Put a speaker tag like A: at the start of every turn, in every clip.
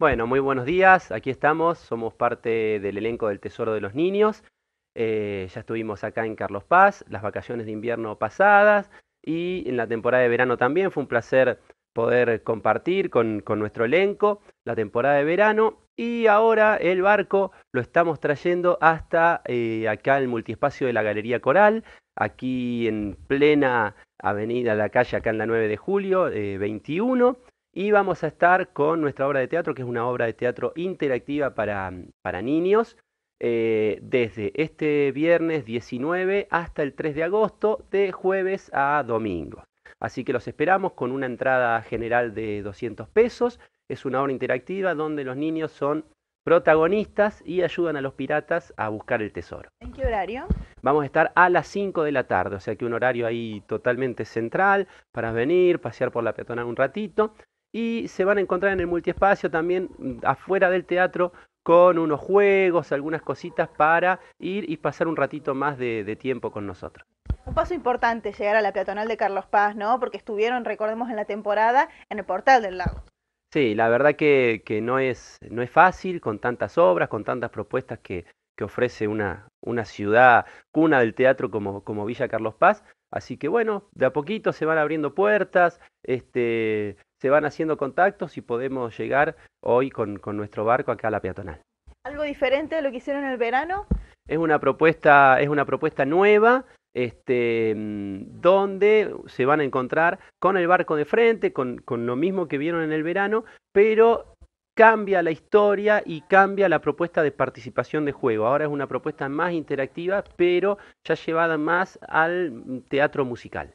A: Bueno, muy buenos días, aquí estamos, somos parte del elenco del Tesoro de los Niños. Eh, ya estuvimos acá en Carlos Paz, las vacaciones de invierno pasadas y en la temporada de verano también. Fue un placer poder compartir con, nuestro elenco la temporada de verano. Y ahora el barco lo estamos trayendo hasta eh, acá el multiespacio de la Galería Coral, aquí en plena avenida La Calle, acá en la 9 de julio, 21. Eh, y vamos a estar con nuestra obra de teatro, que es una obra de teatro interactiva para, niños, eh, desde este viernes 19 hasta el 3 de agosto, de jueves a domingo. Así que los esperamos con una entrada general de 200 pesos. Es una obra interactiva donde los niños son protagonistas y ayudan a los piratas a buscar el tesoro.
B: ¿En qué horario?
A: Vamos a estar a las 5 de la tarde, o sea que un horario ahí totalmente central para venir, pasear por la peatonal un ratito y se van a encontrar en el multiespacio también mm, afuera del teatro con unos juegos, algunas cositas para ir y pasar un ratito más de, tiempo con nosotros.
B: Un paso importante llegar a la peatonal de Carlos Paz, ¿no? Porque estuvieron, recordemos, en la temporada en el portal del lago.
A: Sí, la verdad que, que no, es, no es fácil con tantas obras, con tantas propuestas que, ofrece una, una ciudad cuna del teatro como, como Villa Carlos Paz, Así que bueno, de a poquito se van abriendo puertas, este, se van haciendo contactos y podemos llegar hoy con, nuestro barco acá a la peatonal.
B: ¿Algo diferente de lo que hicieron en el verano?
A: Es una propuesta, es una propuesta nueva, este, donde se van a encontrar con el barco de frente, con, lo mismo que vieron en el verano, pero cambia la historia y cambia la propuesta de participación de juego. Ahora es una propuesta más interactiva, pero ya llevada más al teatro musical.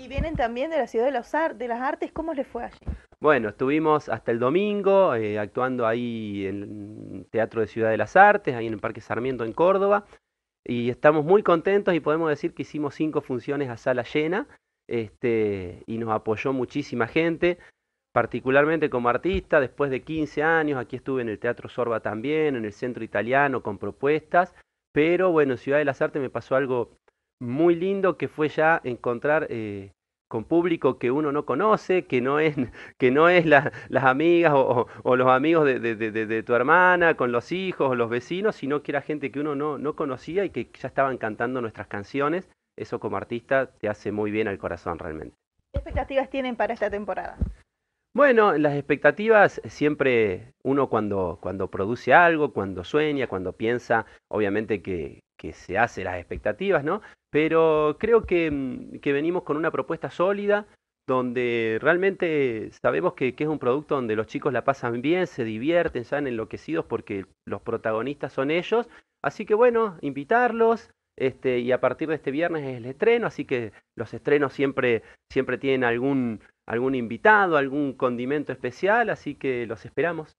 B: Y vienen también de la ciudad de, los las artes, ¿cómo les fue allí?
A: Bueno, estuvimos hasta el domingo eh, actuando ahí en el Teatro de Ciudad de las Artes, ahí en el Parque Sarmiento en Córdoba, y estamos muy contentos y podemos decir que hicimos cinco funciones a sala llena, este, y nos apoyó muchísima gente, particularmente como artista, después de 15 años, aquí estuve en el Teatro Sorba también, en el Centro Italiano con propuestas, pero bueno, en Ciudad de las Artes me pasó algo muy lindo que fue ya encontrar eh, con público que uno no conoce, que no es, que no es las amigas o, los amigos de, tu hermana, con los hijos o los vecinos, sino que era gente que uno no, conocía y que ya estaban cantando nuestras canciones. Eso como artista te hace muy bien al corazón realmente.
B: ¿Qué expectativas tienen para esta temporada?
A: Bueno, las expectativas siempre uno cuando, cuando produce algo, cuando sueña, cuando piensa, obviamente que, que se hace las expectativas, ¿no? Pero creo mm, que, venimos con una propuesta sólida, donde realmente sabemos que, es un producto donde los chicos la pasan bien, se divierten, están enloquecidos porque los protagonistas son ellos. Así que bueno, invitarlos. Este, y a partir de este viernes es el estreno, así que los estrenos siempre, siempre tienen algún, algún invitado, algún condimento especial, así que los esperamos.